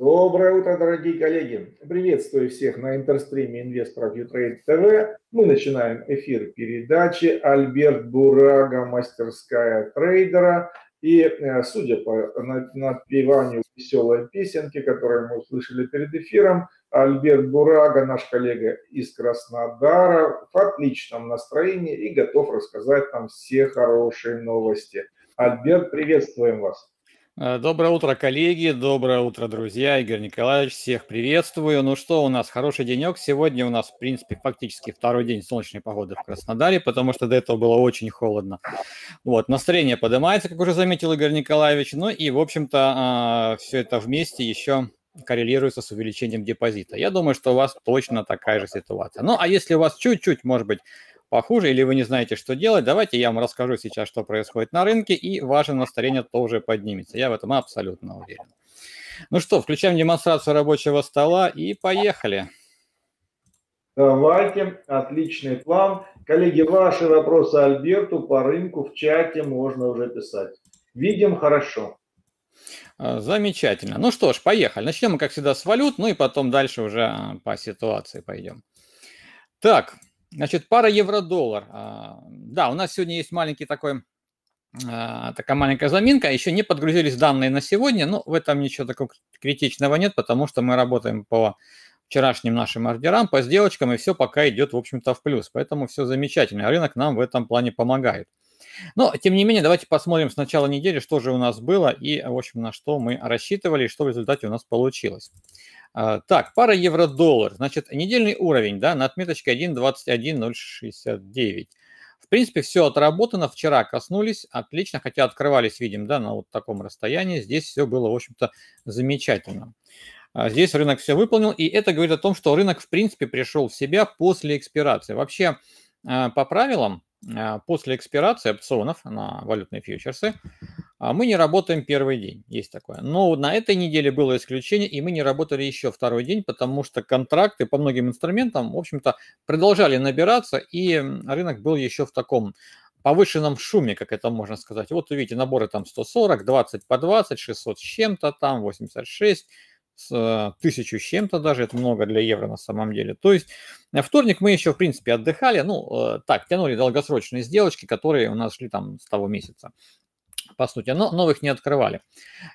Доброе утро, дорогие коллеги! Приветствую всех на интерстриме инвесторов Ютрейд ТВ. Мы начинаем эфир передачи Альберт Бурага, мастерская трейдера. И э, судя по напеванию веселой песенки, которую мы услышали перед эфиром, Альберт Бурага, наш коллега из Краснодара, в отличном настроении и готов рассказать нам все хорошие новости. Альберт, приветствуем вас! Э, доброе утро, коллеги, доброе утро, друзья. Игорь Николаевич, всех приветствую. Ну что, у нас хороший денек. Сегодня у нас, в принципе, фактически второй день солнечной погоды в Краснодаре, потому что до этого было очень холодно. Вот, настроение поднимается, как уже заметил Игорь Николаевич. Ну и, в общем-то, а, все это вместе еще коррелируется с увеличением депозита. Я думаю, что у вас точно такая же ситуация. Ну, а если у вас чуть-чуть, может быть, похуже, или вы не знаете, что делать, давайте я вам расскажу сейчас, что происходит на рынке, и ваше настроение тоже поднимется. Я в этом абсолютно уверен. Ну что, включаем демонстрацию рабочего стола и поехали. Давайте, отличный план. Коллеги, ваши вопросы Альберту по рынку в чате можно уже писать. Видим хорошо. А, замечательно. Ну что ж, поехали. Начнем мы, как всегда, с валют, ну и потом дальше уже а, по ситуации пойдем. Так, Значит, пара евро-доллар. А, да, у нас сегодня есть маленький такой а, такая маленькая заминка. Еще не подгрузились данные на сегодня, но ну, в этом ничего такого критичного нет, потому что мы работаем по вчерашним нашим ордерам, по сделочкам, и все пока идет, в общем-то, в плюс. Поэтому все замечательно. Рынок нам в этом плане помогает. Но, тем не менее, давайте посмотрим с начала недели, что же у нас было и, в общем, на что мы рассчитывали и что в результате у нас получилось. А, так, пара евро-доллар. Значит, недельный уровень, да, на отметочке 1.21069. В принципе, все отработано. Вчера коснулись, отлично, хотя открывались, видим, да, на вот таком расстоянии. Здесь все было, в общем-то, замечательно. А, здесь рынок все выполнил, и это говорит о том, что рынок, в принципе, пришел в себя после экспирации. Вообще, а, по правилам, а, после экспирации опционов на валютные фьючерсы а, мы не работаем первый день, есть такое. Но на этой неделе было исключение, и мы не работали еще второй день, потому что контракты по многим инструментам, в общем-то, продолжали набираться, и рынок был еще в таком повышенном шуме, как это можно сказать. Вот увидите, наборы там 140, 20 по 20, 600 с чем-то там, 86, с а, тысячу с чем-то даже, это много для евро на самом деле. То есть э, вторник мы еще, в принципе, отдыхали, ну, э, так, тянули долгосрочные сделочки, которые у нас шли там с того месяца, по сути, но новых не открывали.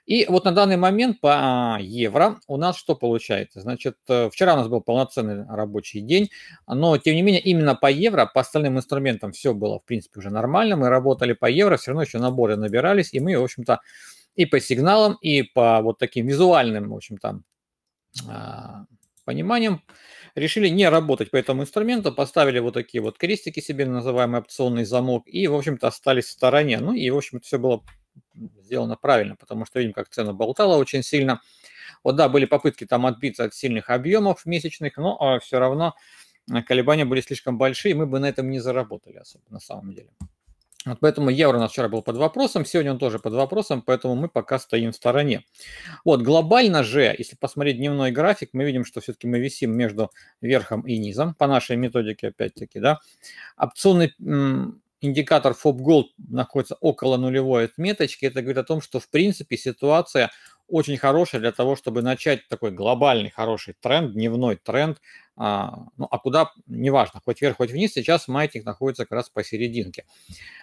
И вот на данный момент по а, евро у нас что получается? Значит, э, вчера у нас был полноценный рабочий день, но, тем не менее, именно по евро, по остальным инструментам все было, в принципе, уже нормально, мы работали по евро, все равно еще наборы набирались, и мы, в общем-то, и по сигналам, и по вот таким визуальным, в общем, там а, пониманиям, решили не работать по этому инструменту, поставили вот такие вот крестики себе, называемый опционный замок, и, в общем-то, остались в стороне. Ну и, в общем, это все было сделано правильно, потому что видим, как цена болтала очень сильно. Вот да, были попытки там отбиться от сильных объемов месячных, но а, все равно колебания были слишком большие, мы бы на этом не заработали особо на самом деле. Вот поэтому евро у нас вчера был под вопросом, сегодня он тоже под вопросом, поэтому мы пока стоим в стороне. Вот, глобально же, если посмотреть дневной график, мы видим, что все-таки мы висим между верхом и низом, по нашей методике опять-таки, да. Опционный индикатор FOB Gold находится около нулевой отметочки. Это говорит о том, что в принципе ситуация очень хорошая для того, чтобы начать такой глобальный хороший тренд, дневной тренд а, ну, а куда, неважно, хоть вверх, хоть вниз, сейчас маятник находится как раз посерединке.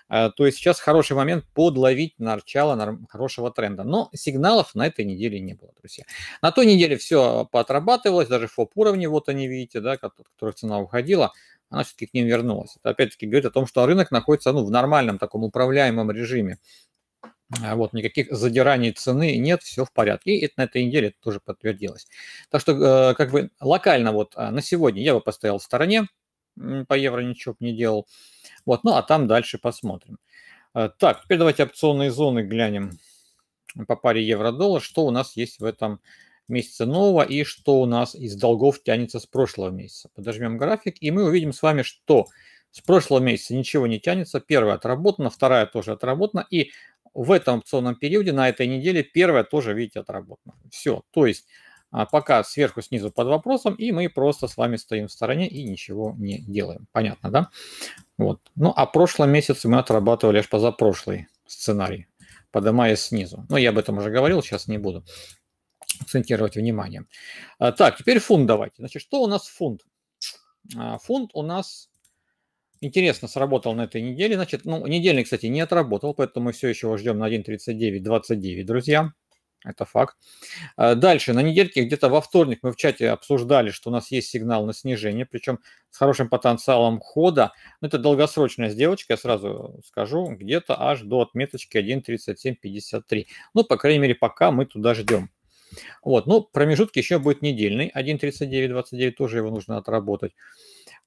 А, то есть сейчас хороший момент подловить начало хорошего тренда. Но сигналов на этой неделе не было, друзья. На той неделе все поотрабатывалось, даже фоп-уровни, вот они, видите, да, от которых цена уходила, она все-таки к ним вернулась. Это опять-таки говорит о том, что рынок находится ну, в нормальном таком управляемом режиме а вот, никаких задираний цены нет, все в порядке. И это, на этой неделе это тоже подтвердилось. Так что, э, как бы, локально вот а, на сегодня я бы поставил в стороне, по евро ничего бы не делал. Вот, ну, а там дальше посмотрим. Э, так, теперь давайте опционные зоны глянем по паре евро-доллар, что у нас есть в этом месяце нового и что у нас из долгов тянется с прошлого месяца. Подожмем график, и мы увидим с вами, что с прошлого месяца ничего не тянется. Первая отработана, вторая тоже отработана. И в этом опционном периоде на этой неделе первая тоже, видите, отработана. Все, то есть а, пока сверху, снизу под вопросом, и мы просто с вами стоим в стороне и ничего не делаем. Понятно, да? Вот. Ну, а прошлый месяц мы отрабатывали аж позапрошлый сценарий, поднимая снизу. Но я об этом уже говорил, сейчас не буду акцентировать внимание. А, так, теперь фунт давайте. Значит, что у нас фунт? А, фунт у нас интересно сработал на этой неделе. Значит, ну, недельный, кстати, не отработал, поэтому мы все еще его ждем на 1.39.29, друзья. Это факт. А, дальше, на недельке где-то во вторник мы в чате обсуждали, что у нас есть сигнал на снижение, причем с хорошим потенциалом хода. Но ну, это долгосрочная сделочка, я сразу скажу, где-то аж до отметочки 1.3753. Ну, по крайней мере, пока мы туда ждем. Вот, ну, промежутки еще будет недельный, 1.39.29, тоже его нужно отработать.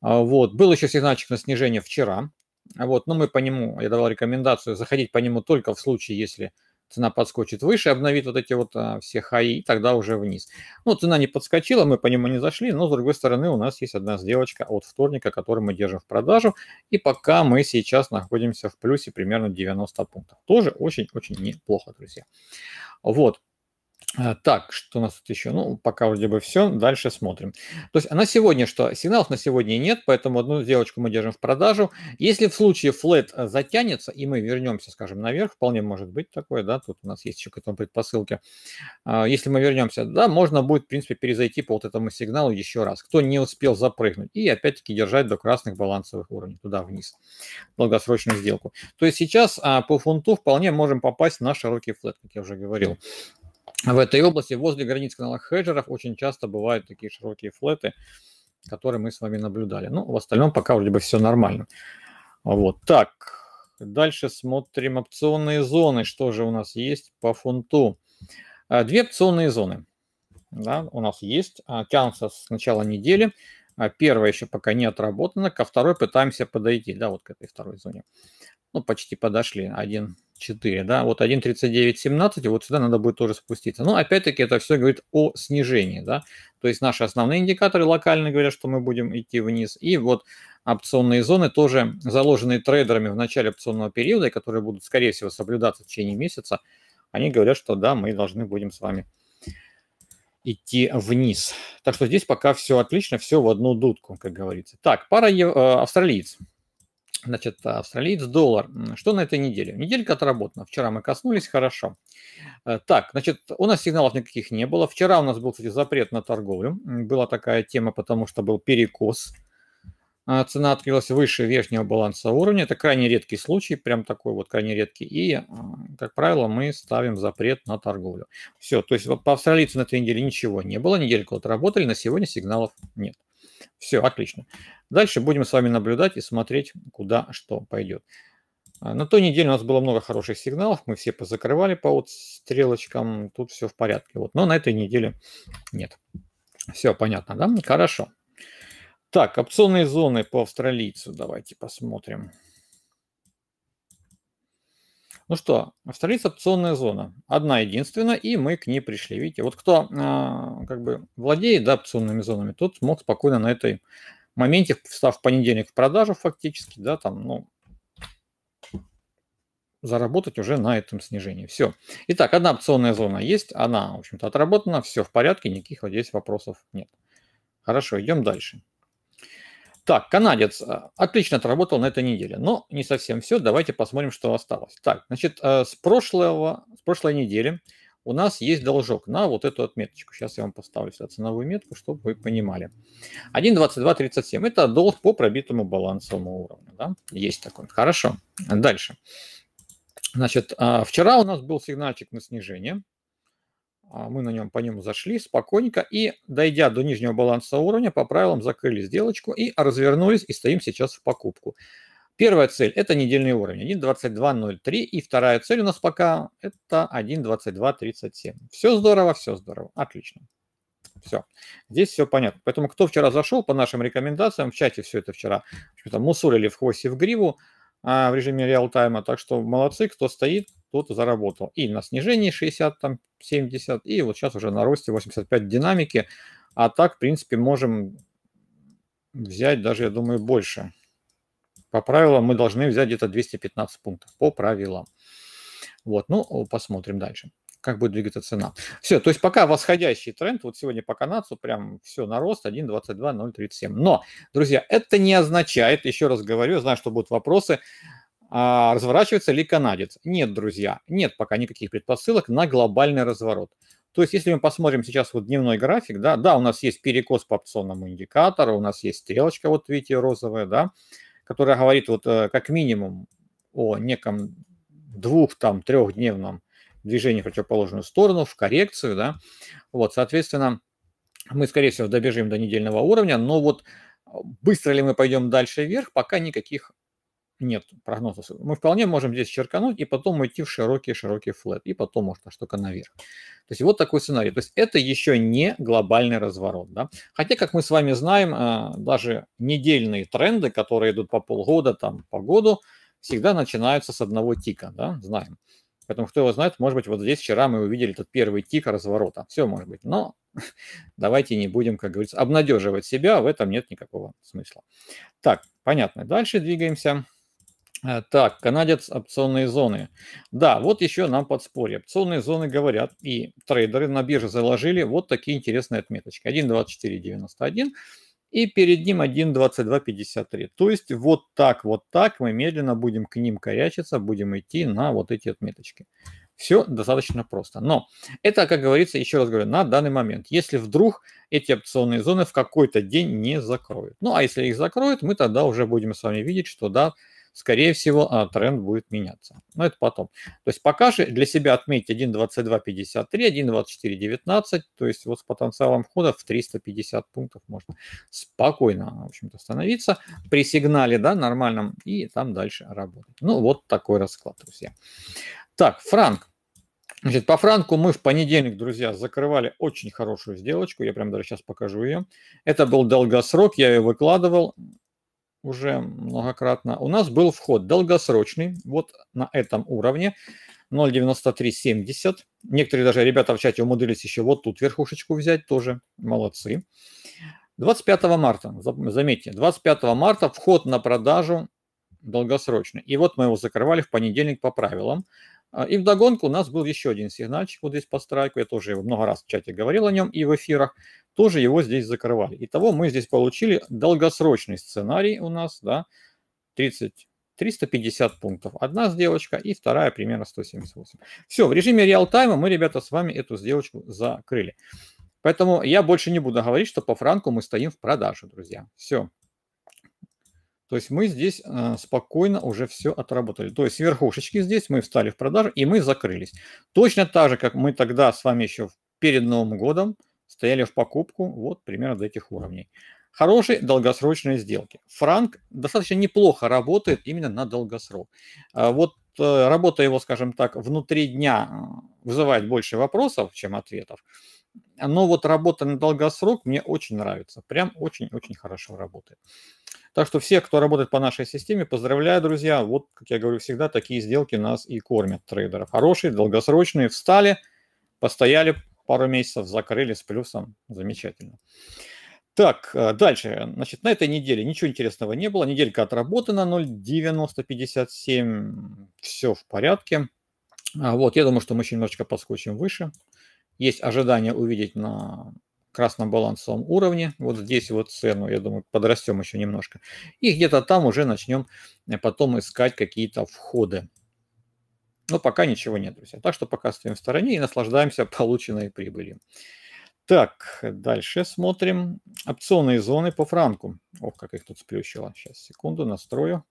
А, вот. Был еще сигнальчик на снижение вчера. А вот. Но мы по нему, я давал рекомендацию заходить по нему только в случае, если цена подскочит выше, обновит вот эти вот а, все хаи, и тогда уже вниз. Ну, цена не подскочила, мы по нему не зашли, но, с другой стороны, у нас есть одна сделочка от вторника, которую мы держим в продажу, и пока мы сейчас находимся в плюсе примерно 90 пунктов. Тоже очень-очень неплохо, друзья. Вот. А, так, что у нас тут еще? Ну, пока вроде бы все, дальше смотрим. То есть а на сегодня что? Сигналов на сегодня нет, поэтому одну сделочку мы держим в продажу. Если в случае флет э, затянется, и мы вернемся, скажем, наверх, вполне может быть такое, да, тут у нас есть еще к этому предпосылки. А, если мы вернемся, да, можно будет, в принципе, перезайти по вот этому сигналу еще раз, кто не успел запрыгнуть, и опять-таки держать до красных балансовых уровней, туда вниз, долгосрочную сделку. То есть сейчас по фунту вполне можем попасть на широкий флет, как я уже говорил в этой области возле границ каналов хеджеров очень часто бывают такие широкие флеты, которые мы с вами наблюдали. Ну, в остальном пока вроде бы все нормально. Вот так. Дальше смотрим опционные зоны. Что же у нас есть по фунту? А, две опционные зоны да, у нас есть. Тянутся а, с начала недели. А, первая еще пока не отработана. Ко второй пытаемся подойти, да, вот к этой второй зоне. Ну, почти подошли. Один 4, да, вот 1.39.17, вот сюда надо будет тоже спуститься. Но ну, опять-таки это все говорит о снижении, да, то есть наши основные индикаторы локально говорят, что мы будем идти вниз, и вот опционные зоны тоже заложенные трейдерами в начале опционного периода, и которые будут, скорее всего, соблюдаться в течение месяца, они говорят, что да, мы должны будем с вами идти вниз. Так что здесь пока все отлично, все в одну дудку, как говорится. Так, пара э, австралиец. Значит, австралиец доллар. Что на этой неделе? Неделька отработана. Вчера мы коснулись, хорошо. Э, так, значит, у нас сигналов никаких не было. Вчера у нас был, кстати, запрет на торговлю. Была такая тема, потому что был перекос. А, цена открылась выше верхнего баланса уровня. Это крайне редкий случай, прям такой вот крайне редкий. И, э, как правило, мы ставим запрет на торговлю. Все, то есть по австралийцу на этой неделе ничего не было. неделька отработали, на сегодня сигналов нет. Все, отлично. Дальше будем с вами наблюдать и смотреть, куда что пойдет. А, на той неделе у нас было много хороших сигналов, мы все позакрывали по вот стрелочкам, тут все в порядке. Вот. Но на этой неделе нет. Все понятно, да? Хорошо. Так, опционные зоны по австралийцу давайте посмотрим. Ну что, столица опционная зона. Одна единственная, и мы к ней пришли. Видите, вот кто э, как бы владеет да, опционными зонами, тот мог спокойно на этой моменте, встав в понедельник в продажу фактически, да, там, ну, заработать уже на этом снижении. Все. Итак, одна опционная зона есть, она, в общем-то, отработана, все в порядке, никаких вот здесь вопросов нет. Хорошо, идем дальше. Так, канадец э, отлично отработал на этой неделе, но не совсем все. Давайте посмотрим, что осталось. Так, значит, э, с, прошлого, с прошлой недели у нас есть должок на вот эту отметочку. Сейчас я вам поставлю сюда ценовую метку, чтобы вы понимали. 1.2237 – это долг по пробитому балансовому уровню. Да? Есть такой. Хорошо. Дальше. Значит, э, вчера у нас был сигнальчик на снижение – а, мы на нем, по нему зашли спокойненько и, дойдя до нижнего баланса уровня, по правилам закрыли сделочку и развернулись и стоим сейчас в покупку. Первая цель – это недельный уровень 1.22.03, и вторая цель у нас пока – это 1.22.37. Все здорово, все здорово, отлично. Все. Здесь все понятно. Поэтому кто вчера зашел по нашим рекомендациям, в чате все это вчера мусорили в хвосте в гриву а, в режиме реал-тайма. Так что молодцы, кто стоит, кто-то заработал. И на снижении 60, там 70, и вот сейчас уже на росте 85 динамики. А так, в принципе, можем взять даже, я думаю, больше. По правилам мы должны взять где-то 215 пунктов. По правилам. Вот, ну, посмотрим дальше как будет двигаться цена. Все, то есть пока восходящий тренд, вот сегодня по канадцу прям все на рост 1.22.037. Но, друзья, это не означает, еще раз говорю, знаю, что будут вопросы, а разворачивается ли канадец? Нет, друзья, нет пока никаких предпосылок на глобальный разворот. То есть, если мы посмотрим сейчас вот дневной график, да, да, у нас есть перекос по опционному индикатору, у нас есть стрелочка, вот видите, розовая, да, которая говорит вот э, как минимум о неком двух, там, трехдневном движении в противоположную сторону, в коррекцию, да, вот, соответственно, мы, скорее всего, добежим до недельного уровня, но вот э, быстро ли мы пойдем дальше вверх, пока никаких нет прогноза. Мы вполне можем здесь черкануть и потом уйти в широкий-широкий флэт, и потом, может, на что-то наверх. То есть вот такой сценарий. То есть это еще не глобальный разворот. Да? Хотя, как мы с вами знаем, а, даже недельные тренды, которые идут по полгода, там, по году, всегда начинаются с одного тика, да, знаем. Поэтому, кто его знает, может быть, вот здесь вчера мы увидели этот первый тик разворота. Все может быть, но давайте не будем, как говорится, обнадеживать себя, в этом нет никакого смысла. Так, понятно. Дальше двигаемся. А, так, канадец опционные зоны. Да, вот еще нам подспорье. Опционные зоны говорят, и трейдеры на бирже заложили вот такие интересные отметочки. 1.2491 и перед ним 1.2253. То есть вот так, вот так мы медленно будем к ним корячиться, будем идти на вот эти отметочки. Все достаточно просто. Но это, как говорится, еще раз говорю, на данный момент. Если вдруг эти опционные зоны в какой-то день не закроют. Ну, а если их закроют, мы тогда уже будем с вами видеть, что да, скорее всего, а, тренд будет меняться. Но это потом. То есть пока же для себя отметить 1.22.53, 1.24.19, то есть вот с потенциалом входа в 350 пунктов можно спокойно, в общем-то, становиться при сигнале, да, нормальном, и там дальше работать. Ну, вот такой расклад, друзья. Так, Франк, Значит, по франку мы в понедельник, друзья, закрывали очень хорошую сделочку. Я прямо даже сейчас покажу ее. Это был долгосрок, я ее выкладывал уже многократно. У нас был вход долгосрочный, вот на этом уровне, 0.9370. Некоторые даже ребята в чате умудрились еще вот тут верхушечку взять, тоже молодцы. 25 марта, заметьте, 25 марта вход на продажу долгосрочный. И вот мы его закрывали в понедельник по правилам. А, и вдогонку у нас был еще один сигнальчик вот здесь по страйку, я тоже его много раз в чате говорил о нем и в эфирах, тоже его здесь закрывали. Итого мы здесь получили долгосрочный сценарий у нас, да, 30, 350 пунктов. Одна сделочка и вторая примерно 178. Все, в режиме реалтайма мы, ребята, с вами эту сделочку закрыли. Поэтому я больше не буду говорить, что по франку мы стоим в продаже, друзья. Все. То есть мы здесь а, спокойно уже все отработали. То есть верхушечки здесь мы встали в продажу и мы закрылись. Точно так же, как мы тогда с вами еще перед Новым годом стояли в покупку вот примерно до этих уровней. Хорошие долгосрочные сделки. Франк достаточно неплохо работает именно на долгосрок. А вот э, работа его, скажем так, внутри дня а, вызывает больше вопросов, чем ответов. Но вот работа на долгосрок мне очень нравится. Прям очень-очень хорошо работает. Так что все, кто работает по нашей системе, поздравляю, друзья. Вот, как я говорю всегда, такие сделки нас и кормят трейдеров. Хорошие, долгосрочные, встали, постояли пару месяцев, закрыли с плюсом. Замечательно. Так, э, дальше. Значит, на этой неделе ничего интересного не было. Неделька отработана 0.9057. Все в порядке. А вот, я думаю, что мы еще немножечко поскочим выше. Есть ожидание увидеть на красном балансовом уровне, вот здесь вот цену, я думаю, подрастем еще немножко. И где-то там уже начнем э, потом искать какие-то входы. Но пока ничего нет, друзья. Так что пока стоим в стороне и наслаждаемся полученной прибылью. Так, дальше смотрим. Опционные зоны по франку. Ох, как их тут сплющило. Сейчас, секунду, настрою.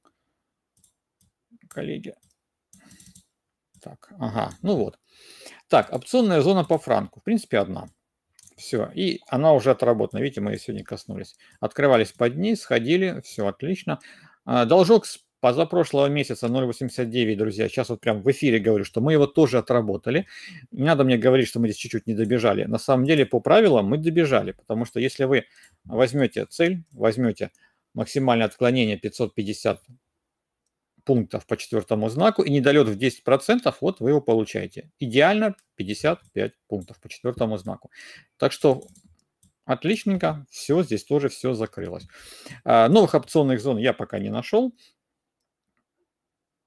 Коллеги. Так, ага, ну вот. Так, опционная зона по франку. В принципе, одна. Все, и она уже отработана. Видите, мы ее сегодня коснулись. Открывались под ней, сходили, все отлично. А, должок с позапрошлого месяца 0,89, друзья. Сейчас вот прям в эфире говорю, что мы его тоже отработали. Не надо мне говорить, что мы здесь чуть-чуть не добежали. На самом деле, по правилам мы добежали, потому что если вы возьмете цель, возьмете максимальное отклонение 550 пунктов по четвертому знаку и недолет в 10%, вот вы его получаете. Идеально 55 пунктов по четвертому знаку. Так что отличненько, все, здесь тоже все закрылось. А, новых опционных зон я пока не нашел.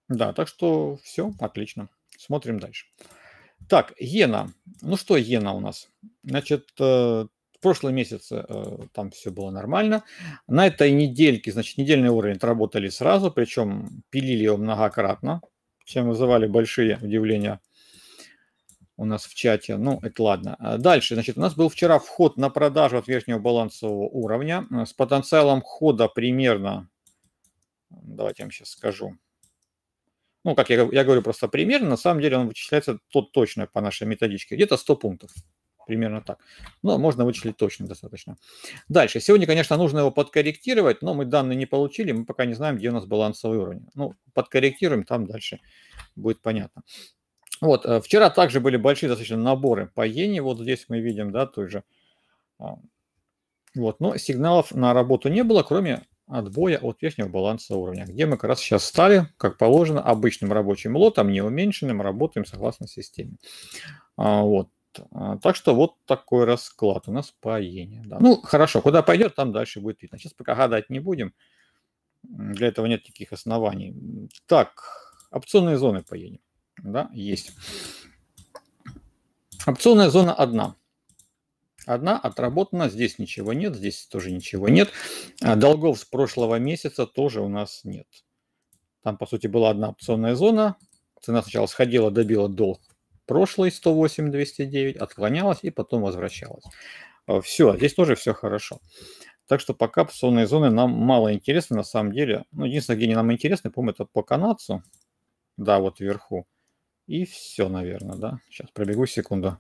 Да, так что все, отлично. Смотрим дальше. Так, иена. Ну что иена у нас? Значит, э, прошлом месяце э, там все было нормально. На этой недельке, значит, недельный уровень отработали сразу, причем пилили его многократно, чем вызывали большие удивления у нас в чате. Ну, это ладно. А дальше, значит, у нас был вчера вход на продажу от верхнего балансового уровня э, с потенциалом хода примерно, давайте я вам сейчас скажу, ну, как я, я говорю, просто примерно, на самом деле он вычисляется тот точно по нашей методичке, где-то 100 пунктов. Примерно так. Но можно вычислить точно достаточно. Дальше. Сегодня, конечно, нужно его подкорректировать, но мы данные не получили, мы пока не знаем, где у нас балансовый уровень. Ну, подкорректируем, там дальше будет понятно. Вот, э, вчера также были большие достаточно наборы по иене, вот здесь мы видим, да, той же. А, вот, но сигналов на работу не было, кроме отбоя от верхнего баланса уровня, где мы как раз сейчас стали, как положено, обычным рабочим лотом, не уменьшенным, работаем согласно системе. А, вот, а, так что вот такой расклад у нас по иене. Да. Ну, ну, хорошо, куда пойдет, там дальше будет видно. Сейчас пока гадать не будем. Для этого нет никаких оснований. Так, опционные зоны по иене. Да, есть. Опционная зона одна. Одна отработана, здесь ничего нет, здесь тоже ничего нет. А долгов с прошлого месяца тоже у нас нет. Там, по сути, была одна опционная зона. Цена сначала сходила, добила долг прошлой 108, 209, отклонялась и потом возвращалась. А, все, здесь тоже все хорошо. Так что пока псонные зоны нам мало интересны, на самом деле. Ну, единственное, где они нам интересны, помню, это по канадцу. Да, вот вверху. И все, наверное, да. Сейчас пробегу секунду.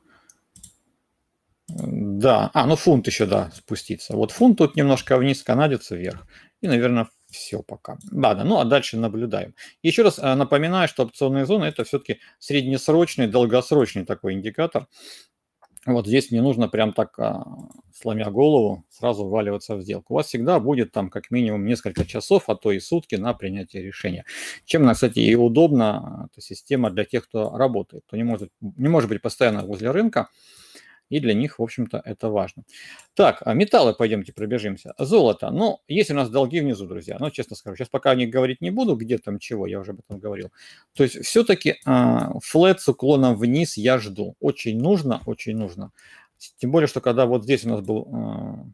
Да, а, ну фунт еще, да, спуститься. Вот фунт тут немножко вниз Канадец вверх. И, наверное, все пока. Ладно, ну а дальше наблюдаем. Еще раз э, напоминаю, что опционные зоны это все-таки среднесрочный, долгосрочный такой индикатор. Вот здесь не нужно прям так, э, сломя голову, сразу вваливаться в сделку. У вас всегда будет там как минимум несколько часов, а то и сутки на принятие решения. Чем, кстати, и удобна эта система для тех, кто работает, кто не может, не может быть постоянно возле рынка и для них, в общем-то, это важно. Так, а металлы пойдемте пробежимся. Золото. Ну, есть у нас долги внизу, друзья. Ну, честно скажу, сейчас пока о них говорить не буду, где там чего, я уже об этом говорил. То есть все-таки а, флет с уклоном вниз я жду. Очень нужно, очень нужно. Тем более, что когда вот здесь у нас был а,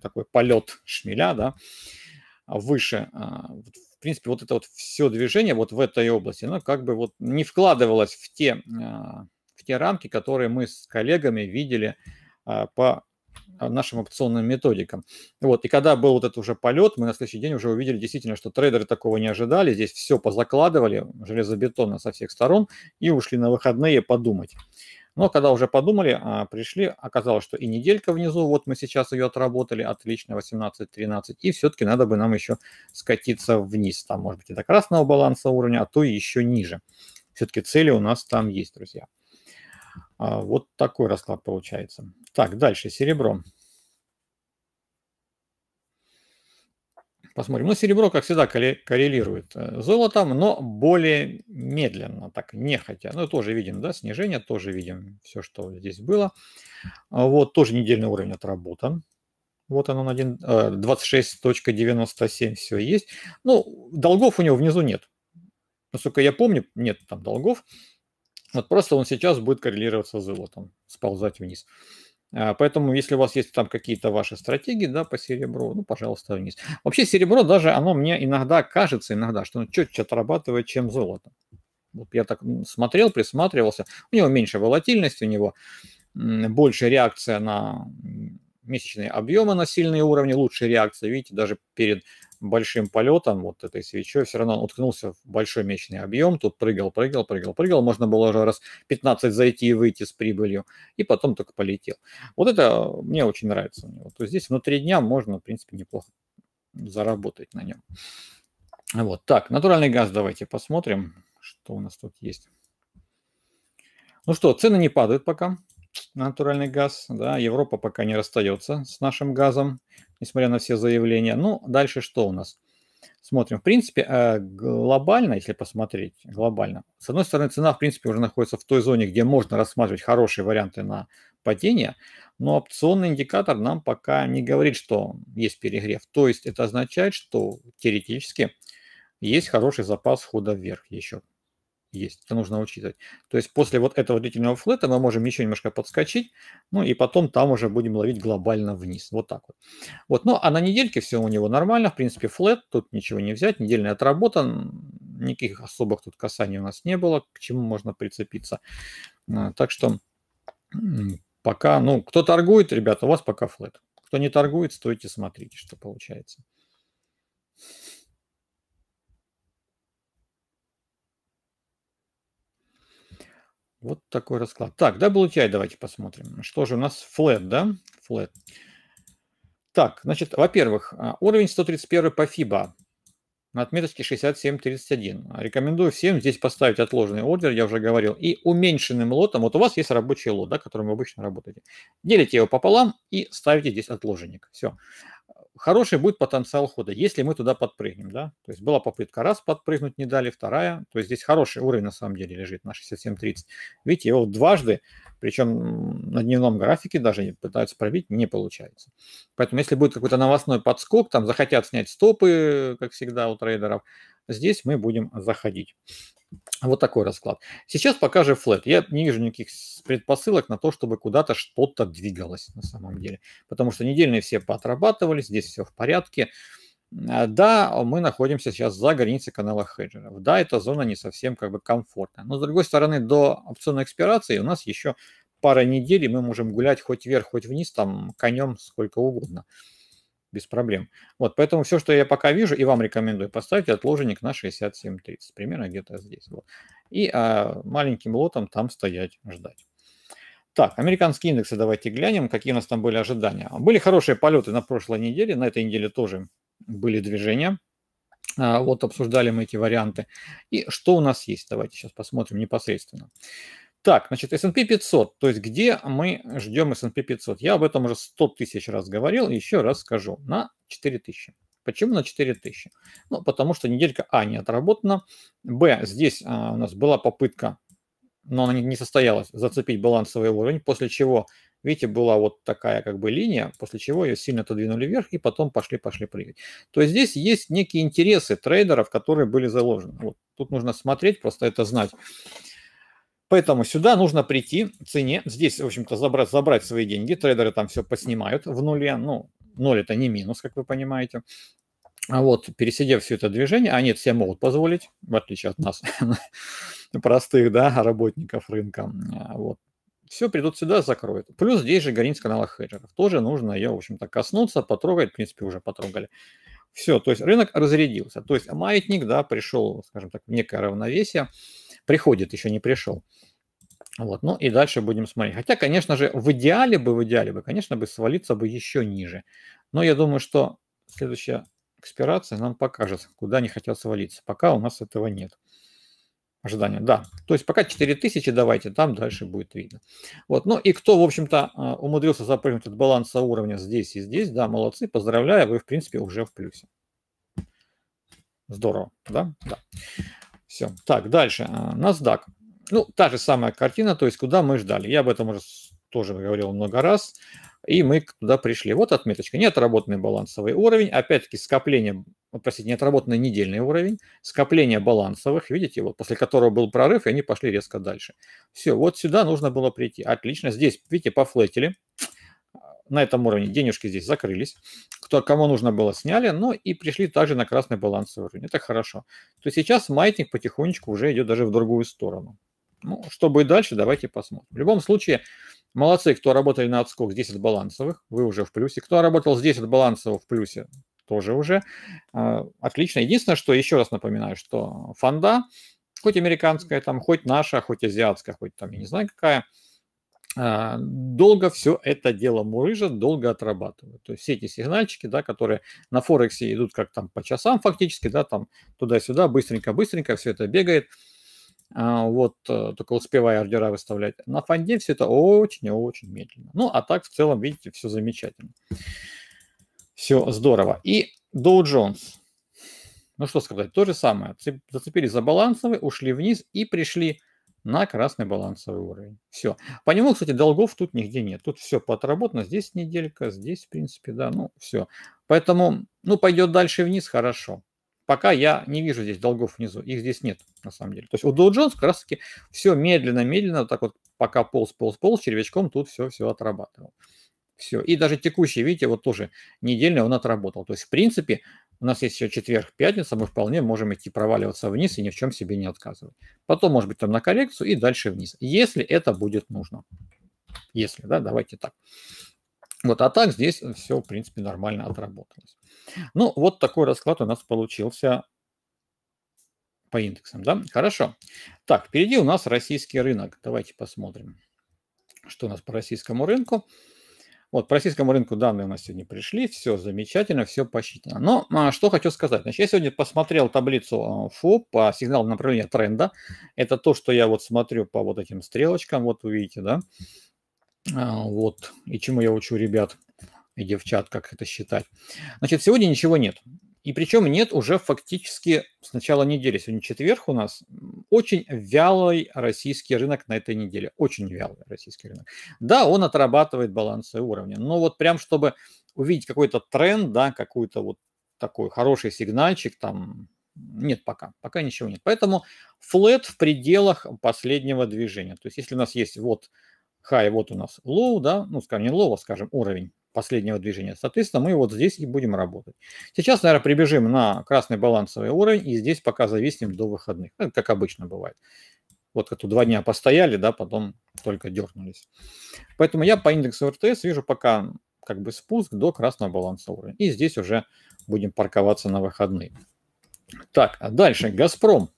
такой полет шмеля, да, выше, а, в принципе, вот это вот все движение вот в этой области, оно как бы вот не вкладывалось в те... А, те рамки, которые мы с коллегами видели а, по а, нашим опционным методикам. Вот, и когда был вот этот уже полет, мы на следующий день уже увидели действительно, что трейдеры такого не ожидали, здесь все позакладывали железобетонно со всех сторон и ушли на выходные подумать. Но когда уже подумали, а, пришли, оказалось, что и неделька внизу, вот мы сейчас ее отработали, отлично, 18-13, и все-таки надо бы нам еще скатиться вниз, там, может быть, и до красного баланса уровня, а то и еще ниже. Все-таки цели у нас там есть, друзья. А, вот такой расклад получается. Так, дальше серебро. Посмотрим. Ну, серебро, как всегда, коррелирует э, с золотом, но более медленно, так, нехотя. Ну, тоже видим, да, снижение, тоже видим все, что здесь было. А вот, тоже недельный уровень отработан. Вот он, 26.97, э, все есть. Ну, долгов у него внизу нет. Насколько я помню, нет там долгов. Вот просто он сейчас будет коррелироваться с золотом, сползать вниз. А, поэтому, если у вас есть там какие-то ваши стратегии, да, по серебру, ну, пожалуйста, вниз. Вообще серебро даже, оно мне иногда кажется, иногда, что оно четче отрабатывает, чем золото. Вот я так смотрел, присматривался. У него меньше волатильность, у него больше реакция на месячные объемы на сильные уровни, лучшая реакция. видите, даже перед большим полетом, вот этой свечой, все равно он уткнулся в большой мечный объем, тут прыгал, прыгал, прыгал, прыгал, можно было уже раз 15 зайти и выйти с прибылью, и потом только полетел. Вот это а, мне очень нравится. у него Вот здесь внутри дня можно, в принципе, неплохо заработать на нем. Вот, так, натуральный газ давайте посмотрим, что у нас тут есть. Ну что, цены не падают пока натуральный газ. Да, Европа пока не расстается с нашим газом, несмотря на все заявления. Ну, дальше что у нас? Смотрим. В принципе, э, глобально, если посмотреть, глобально, с одной стороны, цена, в принципе, уже находится в той зоне, где можно рассматривать хорошие варианты на падение, но опционный индикатор нам пока не говорит, что есть перегрев. То есть это означает, что теоретически есть хороший запас хода вверх еще есть. Это нужно учитывать. То есть после вот этого длительного флета мы можем еще немножко подскочить, ну и потом там уже будем ловить глобально вниз. Вот так вот. Вот, ну а на недельке все у него нормально. В принципе, флет, тут ничего не взять. Недельный отработан. Никаких особых тут касаний у нас не было, к чему можно прицепиться. А, так что пока, ну, кто торгует, ребята, у вас пока флет. Кто не торгует, стойте, смотрите, что получается. Вот такой расклад. Так, WTI давайте посмотрим. Что же у нас? Flat, да? Flat. Так, значит, во-первых, а, уровень 131 по FIBA на отметочке 67.31. Рекомендую всем здесь поставить отложенный ордер, я уже говорил, и уменьшенным лотом, вот у вас есть рабочий лот, да, которым вы обычно работаете, делите его пополам и ставите здесь отложенник. Все хороший будет потенциал хода, если мы туда подпрыгнем, да. То есть была попытка раз подпрыгнуть, не дали, вторая. То есть здесь хороший уровень на самом деле лежит на 67.30. Видите, его дважды, причем на дневном графике даже пытаются пробить, не получается. Поэтому если будет какой-то новостной подскок, там захотят снять стопы, как всегда у трейдеров, Здесь мы будем заходить. Вот такой расклад. Сейчас пока же флет. Я не вижу никаких предпосылок на то, чтобы куда-то что-то двигалось на самом деле. Потому что недельные все поотрабатывали, здесь все в порядке. А, да, мы находимся сейчас за границей канала хеджеров. Да, эта зона не совсем как бы комфортная. Но с другой стороны, до опционной экспирации у нас еще пара недель, и мы можем гулять хоть вверх, хоть вниз, там конем сколько угодно без проблем. Вот, поэтому все, что я пока вижу, и вам рекомендую, поставить отложенник на 67.30, примерно где-то здесь. Вот. И а, маленьким лотом там стоять, ждать. Так, американские индексы давайте глянем, какие у нас там были ожидания. Были хорошие полеты на прошлой неделе, на этой неделе тоже были движения. А, вот обсуждали мы эти варианты. И что у нас есть? Давайте сейчас посмотрим непосредственно. Так, значит, S&P 500, то есть где мы ждем S&P 500? Я об этом уже 100 тысяч раз говорил, еще раз скажу, на 4 тысячи. Почему на 4 тысячи? Ну, потому что неделька А не отработана, Б, здесь а, у нас была попытка, но она не, не состоялась, зацепить балансовый уровень, после чего, видите, была вот такая как бы линия, после чего ее сильно отодвинули вверх и потом пошли-пошли прыгать. То есть здесь есть некие интересы трейдеров, которые были заложены. Вот, тут нужно смотреть, просто это знать. Поэтому сюда нужно прийти цене. Здесь, в общем-то, забрать, забрать свои деньги. Трейдеры там все поснимают в нуле. Ну, ноль это не минус, как вы понимаете. А вот, пересидев все это движение, они это себе могут позволить, в отличие от нас, простых, да, работников рынка. А вот. Все придут сюда, закроют. Плюс здесь же граница канала хеджеров. Тоже нужно ее, в общем-то, коснуться, потрогать. В принципе, уже потрогали. Все, то есть рынок разрядился. То есть маятник, да, пришел, скажем так, в некое равновесие приходит, еще не пришел. Вот, ну и дальше будем смотреть. Хотя, конечно же, в идеале бы, в идеале бы, конечно, бы свалиться бы еще ниже. Но я думаю, что следующая экспирация нам покажет, куда не хотят свалиться. Пока у нас этого нет. Ожидания, да. То есть пока 4000 давайте, там дальше будет видно. Вот, ну и кто, в общем-то, э, умудрился запрыгнуть от баланса уровня здесь и здесь, да, молодцы, поздравляю, вы, в принципе, уже в плюсе. Здорово, да? Да. Все. Так, дальше. А, NASDAQ. Ну, та же самая картина, то есть куда мы ждали. Я об этом уже тоже говорил много раз. И мы туда пришли. Вот отметочка. Неотработанный балансовый уровень. Опять-таки скопление, вот, ну, простите, неотработанный недельный уровень. Скопление балансовых, видите, вот после которого был прорыв, и они пошли резко дальше. Все, вот сюда нужно было прийти. Отлично. Здесь, видите, пофлетили на этом уровне денежки здесь закрылись, кто, кому нужно было, сняли, но и пришли также на красный балансовый уровень. Это хорошо. То сейчас маятник потихонечку уже идет даже в другую сторону. Ну, что будет дальше, давайте посмотрим. В любом случае, молодцы, кто работали на отскок здесь от балансовых, вы уже в плюсе. Кто работал здесь от балансовых в плюсе, тоже уже. А, отлично. Единственное, что еще раз напоминаю, что фонда, хоть американская, там, хоть наша, хоть азиатская, хоть там, я не знаю какая, а, долго все это дело мурыжат, долго отрабатывают. То есть все эти сигнальчики, да, которые на Форексе идут как там по часам фактически, да, там туда-сюда, быстренько-быстренько все это бегает, а, вот э, только успевая ордера выставлять. На фонде все это очень-очень медленно. Ну, а так в целом, видите, все замечательно. Все здорово. И Dow Jones. Ну, что сказать, то же самое. Зацепились за балансовый, ушли вниз и пришли на красный балансовый уровень. Все. По нему, кстати, долгов тут нигде нет. Тут все подработано. Здесь неделька, здесь, в принципе, да, ну, все. Поэтому, ну, пойдет дальше вниз, хорошо. Пока я не вижу здесь долгов внизу. Их здесь нет, на самом деле. То есть у Dow Jones как раз-таки все медленно-медленно, так вот, пока полз, полз, полз, червячком тут все-все отрабатывал. Все. И даже текущий, видите, вот тоже недельный он отработал. То есть, в принципе, у нас есть еще четверг, пятница, мы вполне можем идти проваливаться вниз и ни в чем себе не отказывать. Потом, может быть, там на коррекцию и дальше вниз, если это будет нужно. Если, да, давайте так. Вот, а так здесь все, в принципе, нормально отработалось. Ну, вот такой расклад у нас получился по индексам, да? Хорошо. Так, впереди у нас российский рынок. Давайте посмотрим, что у нас по российскому рынку. Вот, по российскому рынку данные у нас сегодня пришли, все замечательно, все посчитано. Но а, что хочу сказать. Значит, я сегодня посмотрел таблицу а, ФО по а, сигналу направления тренда. Это то, что я вот смотрю по вот этим стрелочкам, вот вы видите, да? А, вот, и чему я учу ребят и девчат, как это считать. Значит, сегодня ничего нет. И причем нет уже фактически с начала недели, сегодня четверг у нас, очень вялый российский рынок на этой неделе. Очень вялый российский рынок. Да, он отрабатывает балансы уровня, но вот прям чтобы увидеть какой-то тренд, да, какой то вот такой хороший сигнальчик там, нет пока, пока ничего нет. Поэтому флет в пределах последнего движения. То есть если у нас есть вот high, вот у нас low, да, ну, скажем, не low, а, скажем, уровень последнего движения. Соответственно, мы вот здесь и будем работать. Сейчас, наверное, прибежим на красный балансовый уровень, и здесь пока зависнем до выходных, ну, как обычно бывает. Вот как два дня постояли, да, потом только дернулись. Поэтому я по индексу РТС вижу пока как бы спуск до красного балансового уровня. И здесь уже будем парковаться на выходные. Так, а дальше «Газпром».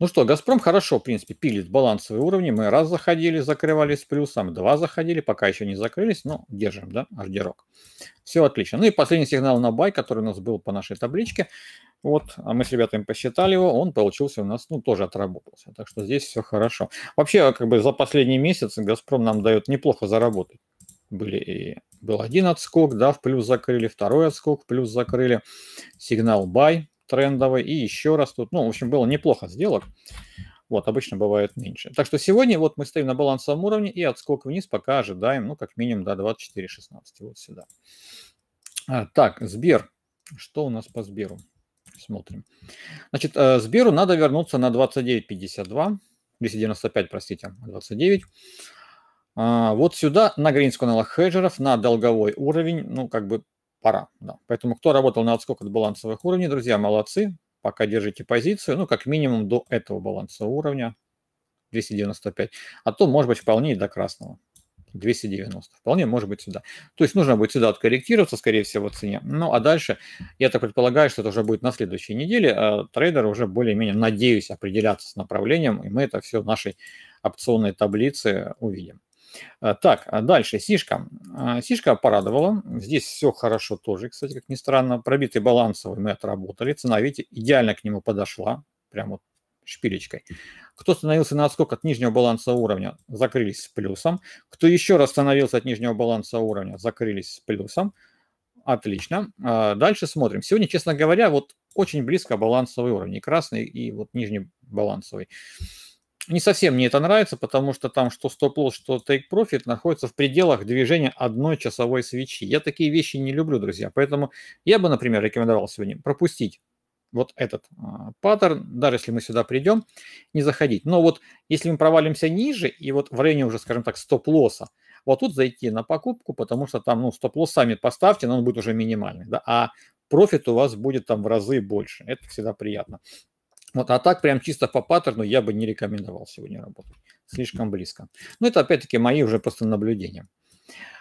Ну что, «Газпром» хорошо, в принципе, пилит балансовые уровни. Мы раз заходили, закрывались с плюсом, два заходили, пока еще не закрылись, но ну, держим, да, ордерок. Все отлично. Ну и последний сигнал на бай, который у нас был по нашей табличке. Вот, а мы с ребятами посчитали его, он получился у нас, ну, тоже отработался. Так что здесь все хорошо. Вообще, как бы за последний месяц «Газпром» нам дает неплохо заработать. Были и был один отскок, да, в плюс закрыли, второй отскок в плюс закрыли, сигнал бай, трендовый, и еще раз тут, Ну, в общем, было неплохо сделок. Вот, обычно бывает меньше. Так что сегодня вот мы стоим на балансовом уровне и отскок вниз пока ожидаем, ну, как минимум до 24.16, вот сюда. А, так, Сбер. Что у нас по Сберу? Смотрим. Значит, э, Сберу надо вернуться на 29.52, 295, простите, 29. А, вот сюда на границу канала хеджеров, на долговой уровень, ну, как бы пора. Да. Поэтому кто работал на отскок от балансовых уровней, друзья, молодцы. Пока держите позицию, ну, как минимум до этого балансового уровня 295, а то, может быть, вполне и до красного. 290. Вполне может быть сюда. То есть нужно будет сюда откорректироваться, скорее всего, в цене. Ну, а дальше, я так предполагаю, что это уже будет на следующей неделе. А трейдеры уже более-менее, надеюсь, определяться с направлением, и мы это все в нашей опционной таблице увидим. А, так, а дальше Сишка. А, сишка порадовала. Здесь все хорошо тоже, кстати, как ни странно. Пробитый балансовый мы отработали. Цена, видите, идеально к нему подошла. прямо шпилечкой. Кто становился на отскок от нижнего баланса уровня, закрылись с плюсом. Кто еще раз становился от нижнего баланса уровня, закрылись с плюсом. Отлично. Дальше смотрим. Сегодня, честно говоря, вот очень близко балансовый уровень. И красный, и вот нижний балансовый не совсем мне это нравится, потому что там что стоп-лосс, что take-profit находится в пределах движения одной часовой свечи. Я такие вещи не люблю, друзья. Поэтому я бы, например, рекомендовал сегодня пропустить вот этот а, паттерн, даже если мы сюда придем, не заходить. Но вот если мы провалимся ниже, и вот в районе уже, скажем так, стоп-лосса, вот тут зайти на покупку, потому что там, ну, стоп-лосс сами поставьте, но он будет уже минимальный, да, а профит у вас будет там в разы больше. Это всегда приятно. Вот, а так прям чисто по паттерну я бы не рекомендовал сегодня работать. Слишком близко. Ну это опять-таки мои уже просто наблюдения.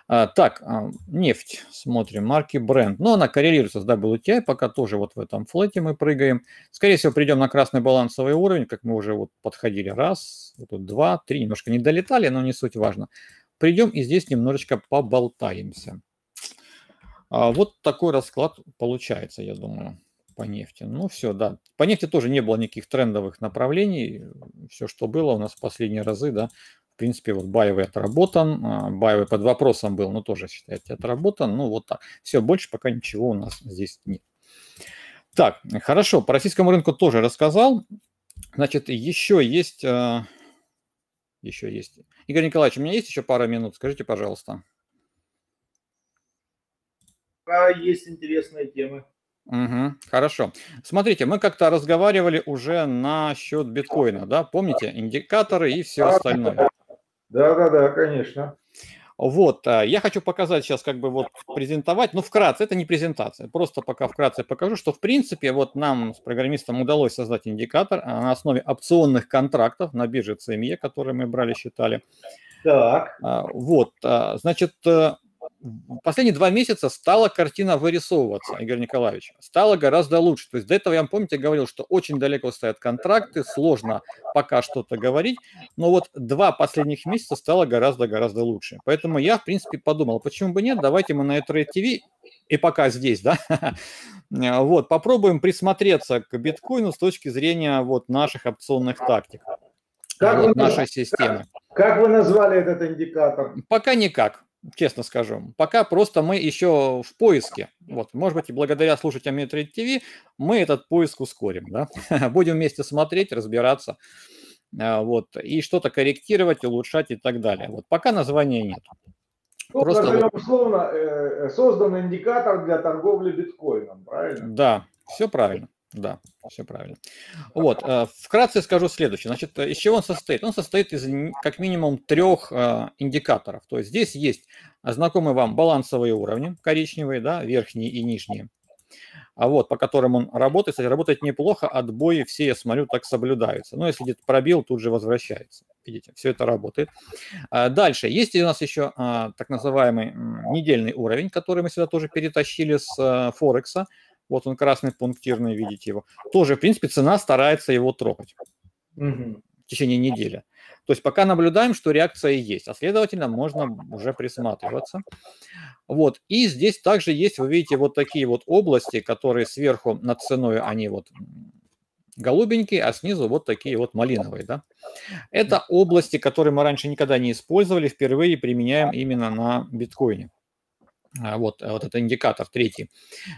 А, так, а, нефть. Смотрим, марки бренд. Но ну, она коррелируется с WTI, пока тоже вот в этом флете мы прыгаем. Скорее всего, придем на красный балансовый уровень, как мы уже вот подходили раз, вот тут два, три. Немножко не долетали, но не суть важно. Придем и здесь немножечко поболтаемся. А, вот такой расклад получается, я думаю по нефти. Ну все, да. По нефти тоже не было никаких трендовых направлений. Все, что было у нас в последние разы, да, в принципе, вот Баевый отработан, а, Баевый под вопросом был, но тоже, считайте, отработан. Ну, вот так. Все, больше пока ничего у нас здесь нет. Так, хорошо, по российскому рынку тоже рассказал. Значит, еще есть... Э, еще есть. Игорь Николаевич, у меня есть еще пара минут? Скажите, пожалуйста. Пока есть интересные темы. Угу, хорошо. Смотрите, мы как-то разговаривали уже насчет биткоина, да? Помните, индикаторы и все остальное. Да, да, да, конечно. Вот, э, я хочу показать сейчас, как бы вот презентовать, но ну, вкратце, это не презентация, просто пока вкратце покажу, что в принципе вот нам с программистом удалось создать индикатор э, на основе опционных контрактов на бирже CME, которые мы брали, считали. Так. А, вот, э, значит, последние два месяца стала картина вырисовываться, Игорь Николаевич. Стало гораздо лучше. То есть до этого, я помните, говорил, что очень далеко стоят контракты, сложно пока что-то говорить, но вот два последних месяца стало гораздо-гораздо лучше. Поэтому я, в принципе, подумал, почему бы нет, давайте мы на это TV и пока здесь, да, вот, попробуем присмотреться к биткоину с точки зрения вот наших опционных тактик как вот, вы, нашей системы. Как, как вы назвали этот индикатор? Пока никак честно скажу. Пока просто мы еще в поиске. Вот, может быть, и благодаря слушателям Метрит ТВ мы этот поиск ускорим, да? Будем вместе смотреть, разбираться, а, вот, и что-то корректировать, улучшать и так далее. Вот, пока названия нет. Ну, просто даже, вот... условно, э, создан индикатор для торговли биткоином, правильно? Да, все правильно. Да, все правильно. А э, вот, вкратце скажу следующее. Значит, э, из чего он состоит? Он состоит из как минимум трех а, индикаторов. То есть здесь есть знакомые вам балансовые уровни, коричневые, да, верхние и нижние. А вот, по которым он работает, кстати, работает неплохо, отбои все, я смотрю, так соблюдаются. Но если где-то пробил, тут же возвращается. Видите, все это работает. А дальше, есть у нас еще так называемый недельный уровень, который мы сюда тоже перетащили с э, Форекса. Вот он красный пунктирный, видите его. Тоже, в принципе, цена старается его трогать угу. в течение недели. То есть пока наблюдаем, что реакция есть, а следовательно, можно уже присматриваться. Вот. И здесь также есть, вы видите, вот такие вот области, которые сверху над ценой, они вот голубенькие, а снизу вот такие вот малиновые. Да? Это области, которые мы раньше никогда не использовали, впервые применяем именно на биткоине. А, вот, а, вот это индикатор третий,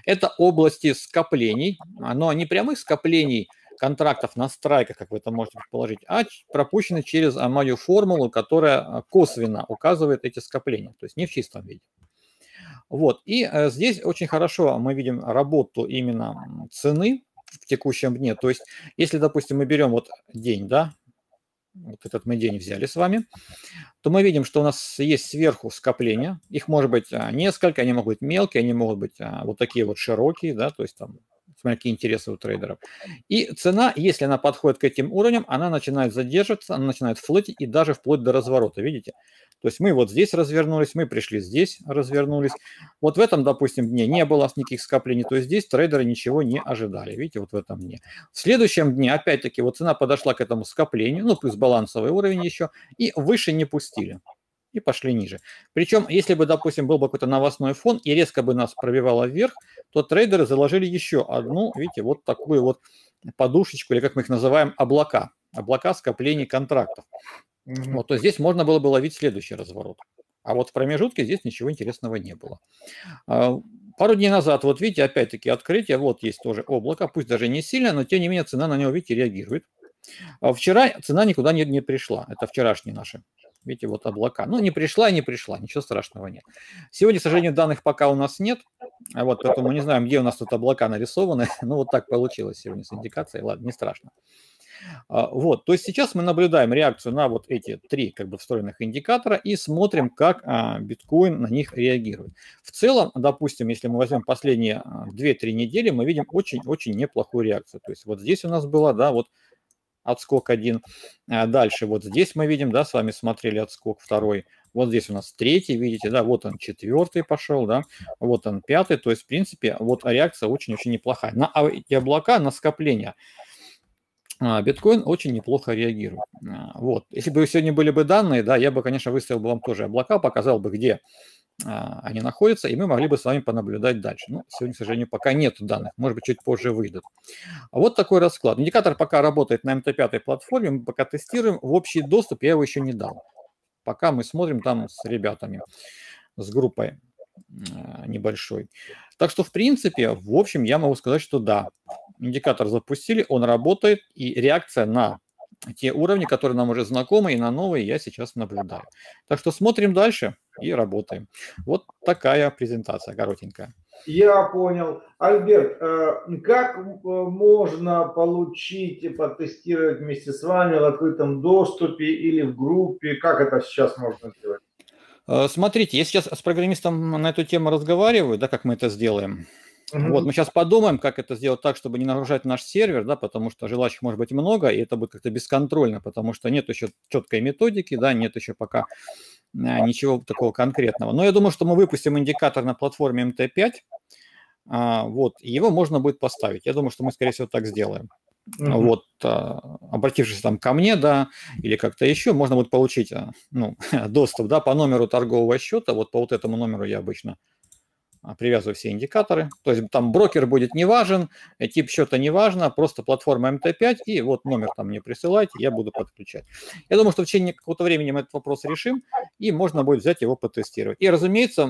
это области скоплений, а, но не прямых скоплений контрактов на страйках, как вы это можете предположить, а пропущены через мою формулу, которая косвенно указывает эти скопления, то есть не в чистом виде. Вот, и э, здесь очень хорошо мы видим работу именно цены в текущем дне, то есть если, допустим, мы берем вот день, да, вот этот мы день взяли с вами, то мы видим, что у нас есть сверху скопления. Их может быть а, несколько, они могут быть мелкие, они могут быть а, вот такие вот широкие, да, то есть там смотря интересы у трейдеров И цена, если она подходит к этим уровням, она начинает задерживаться, она начинает флотить и даже вплоть до разворота, видите? То есть мы вот здесь развернулись, мы пришли здесь, развернулись. Вот в этом, допустим, дне не было никаких скоплений, то есть здесь трейдеры ничего не ожидали, видите, вот в этом дне. В следующем дне, опять-таки, вот цена подошла к этому скоплению, ну, плюс балансовый уровень еще, и выше не пустили и пошли ниже. Причем, если бы, допустим, был бы какой-то новостной фон и резко бы нас пробивало вверх, то трейдеры заложили еще одну, видите, вот такую вот подушечку, или как мы их называем, облака. Облака скоплений контрактов. Mm-hmm. Вот, то здесь можно было бы ловить следующий разворот. А вот в промежутке здесь ничего интересного не было. А, пару дней назад, вот видите, опять-таки открытие, вот есть тоже облако, пусть даже не сильно, но тем не менее цена на него, видите, реагирует. А вчера цена никуда не, не пришла, это вчерашние наши Видите, вот облака. Ну, не пришла, не пришла, ничего страшного нет. Сегодня, к сожалению, данных пока у нас нет, а вот, поэтому не знаем, где у нас тут облака нарисованы. Ну, вот так получилось сегодня с индикацией, ладно, не страшно. А, вот, то есть сейчас мы наблюдаем реакцию на вот эти три как бы встроенных индикатора и смотрим, как а, биткоин на них реагирует. В целом, допустим, если мы возьмем последние 2-3 недели, мы видим очень-очень неплохую реакцию. То есть вот здесь у нас было, да, вот отскок один. А дальше вот здесь мы видим, да, с вами смотрели отскок второй. Вот здесь у нас третий, видите, да, вот он четвертый пошел, да, вот он пятый. То есть, в принципе, вот реакция очень-очень неплохая. На а, облака, на скопление а, биткоин очень неплохо реагирует. Вот. Если бы сегодня были бы данные, да, я бы, конечно, выставил бы вам тоже облака, показал бы, где а, они находятся, и мы могли бы с вами понаблюдать дальше. Но ну, сегодня, к сожалению, пока нет данных, может быть, чуть позже выйдут. А вот такой расклад. Индикатор пока работает на МТ-5 платформе, мы пока тестируем. В общий доступ я его еще не дал. Пока мы смотрим там с ребятами, с группой а, небольшой. Так что, в принципе, в общем, я могу сказать, что да, индикатор запустили, он работает, и реакция на те уровни, которые нам уже знакомы, и на новые я сейчас наблюдаю. Так что смотрим дальше и работаем. Вот такая презентация коротенькая. Я понял. Альберт, э, как э, можно получить и протестировать вместе с вами в открытом доступе или в группе? Как это сейчас можно сделать? Э, смотрите, я сейчас с программистом на эту тему разговариваю, да, как мы это сделаем mm Вот, мы сейчас подумаем, как это сделать так, чтобы не нагружать наш сервер, да, потому что желающих может быть много, и это будет как-то бесконтрольно, потому что нет еще четкой методики, да, нет еще пока а, ничего такого конкретного. Но я думаю, что мы выпустим индикатор на платформе MT5, а, вот, и его можно будет поставить. Я думаю, что мы, скорее всего, так сделаем. mm Вот, а, обратившись там ко мне, да, или как-то еще, можно будет получить а, ну, доступ, да, по номеру торгового счета, вот по вот этому номеру я обычно а, привязываю все индикаторы. То есть там брокер будет не важен, э, тип счета не важно, а просто платформа MT5 и вот номер там мне присылайте, я буду подключать. Я думаю, что в течение какого-то времени мы этот вопрос решим, и можно будет взять его потестировать. И, разумеется,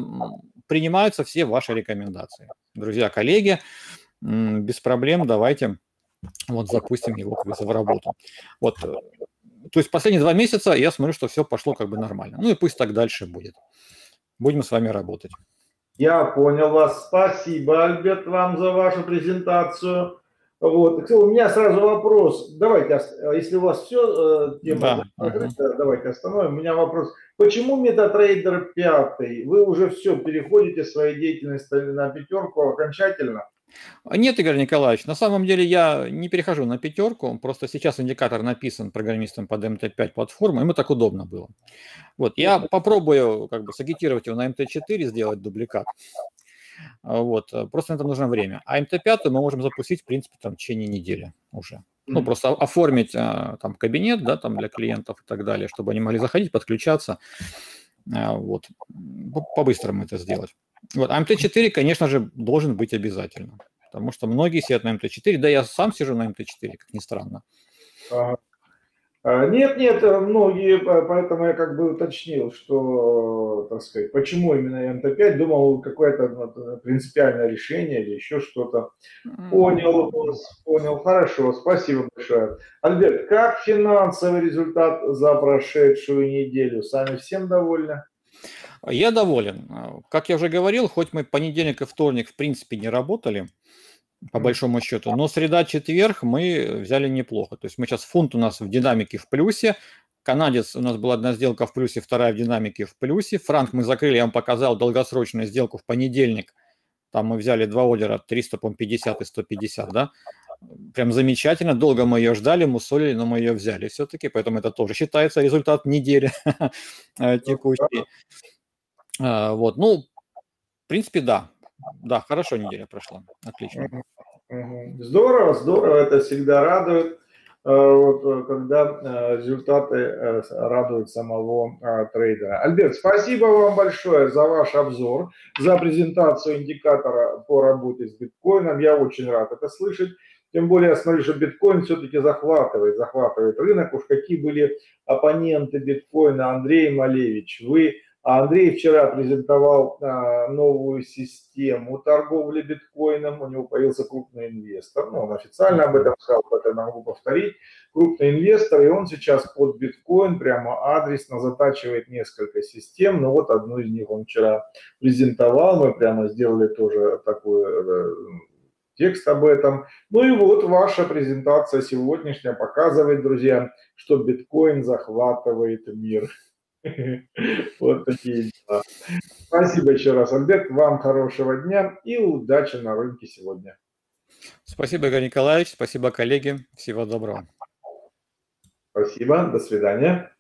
принимаются все ваши рекомендации. Друзья, коллеги, без проблем давайте вот запустим его как бы, в работу. Вот э, то есть последние два месяца я смотрю, что все пошло как бы нормально. Ну и пусть так дальше будет. Будем с вами работать. Я понял вас. Спасибо, Альберт, вам за вашу презентацию. Вот. У меня сразу вопрос. Давайте, если у вас все, э, тема да. давайте остановим. У меня вопрос. Почему метатрейдер пятый? Вы уже все, переходите своей деятельности на пятерку окончательно. Нет, Игорь Николаевич, на самом деле я не перехожу на пятерку, просто сейчас индикатор написан программистом под МТ5 платформу, ему так удобно было. Вот, я попробую как бы сагитировать его на МТ4, сделать дубликат. Вот, просто на это нужно время. А МТ5 мы можем запустить, в принципе, там в течение недели уже. Ну, просто оформить э, там кабинет, да, там для клиентов и так далее, чтобы они могли заходить, подключаться. Э, вот, по-быстрому это сделать. Вот, а МТ-4, конечно же, должен быть обязательно, потому что многие сидят на МТ-4, да я сам сижу на МТ-4, как ни странно. А, нет, нет, э, многие, э, поэтому я как бы уточнил, что, так сказать, почему именно МТ-5, думал, какое-то ну, э, принципиальное решение или еще что-то. Понял, понял, хорошо, спасибо большое. Альберт, как финансовый результат за прошедшую неделю? Сами всем довольны? А я доволен. А, как я уже говорил, хоть мы понедельник и вторник в принципе не работали, по большому счету, но среда-четверг мы взяли неплохо. То есть мы сейчас фунт у нас в динамике в плюсе, канадец у нас была одна сделка в плюсе, вторая в динамике в плюсе, франк мы закрыли, я вам показал долгосрочную сделку в понедельник, там мы взяли два ордера 300, по 50 и 150, да, прям замечательно. Долго мы ее ждали, мусолили, но мы ее взяли все-таки, поэтому это тоже считается результат недели ну текущей. А, вот, ну, в принципе, да. Да, хорошо неделя прошла. Отлично. Здорово, здорово, это всегда радует. А, вот, э, когда э, результаты э, радуют самого а, трейдера. Альберт, спасибо вам большое за ваш обзор, за презентацию индикатора по работе с биткоином. Я очень рад это слышать. Тем более я смотрю, что биткоин все-таки захватывает, захватывает рынок. Уж какие были оппоненты биткоина, Андрей Малевич, вы а Андрей вчера презентовал а, новую систему торговли биткоином. У него появился крупный инвестор. Ну, он официально об этом сказал, поэтому могу повторить. Крупный инвестор, и он сейчас под биткоин прямо адресно затачивает несколько систем. Ну, вот одну из них он вчера презентовал. Мы прямо сделали тоже такую э, текст об этом. Ну и вот ваша презентация сегодняшняя показывает, друзья, что биткоин захватывает мир. Вот такие дела. Спасибо еще раз, Альберт. Вам хорошего дня и удачи на рынке сегодня. Спасибо, Игорь Николаевич. Спасибо, коллеги. Всего доброго. Спасибо. До свидания.